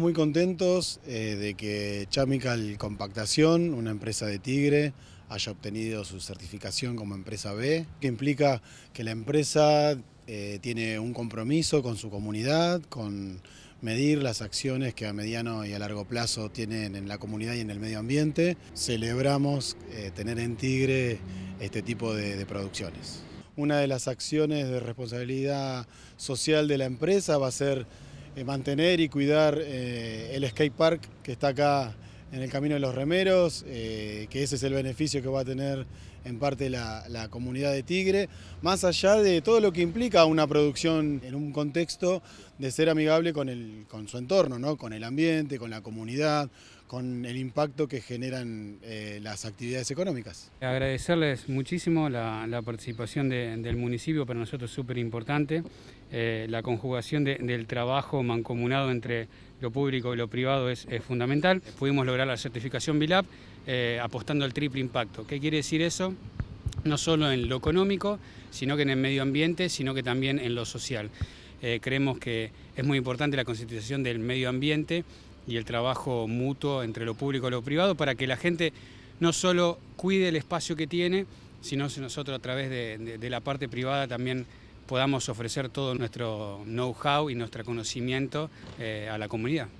Muy contentos eh, de que Chamical Compactación, una empresa de Tigre, haya obtenido su certificación como empresa B, que implica que la empresa eh, tiene un compromiso con su comunidad, con medir las acciones que a mediano y a largo plazo tienen en la comunidad y en el medio ambiente. Celebramos eh, tener en Tigre este tipo de producciones. Una de las acciones de responsabilidad social de la empresa va a ser eh, mantener y cuidar eh, el skate park que está acá en el Camino de los Remeros, eh, que ese es el beneficio que va a tener en parte la, comunidad de Tigre, más allá de todo lo que implica una producción en un contexto de ser amigable con, el, con su entorno, ¿no? con el ambiente, con la comunidad, con el impacto que generan eh, las actividades económicas. Agradecerles muchísimo la, participación del municipio, para nosotros súper importante, eh, la conjugación del trabajo mancomunado entre lo público y lo privado es, fundamental. Pudimos lograr la certificación Bilap eh, apostando al triple impacto. ¿Qué quiere decir eso? No solo en lo económico, sino que en el medio ambiente, sino que también en lo social. creemos que es muy importante la concientización del medio ambiente y el trabajo mutuo entre lo público y lo privado para que la gente no solo cuide el espacio que tiene, sino que nosotros a través de, la parte privada también podamos ofrecer todo nuestro know-how y nuestro conocimiento eh, a la comunidad.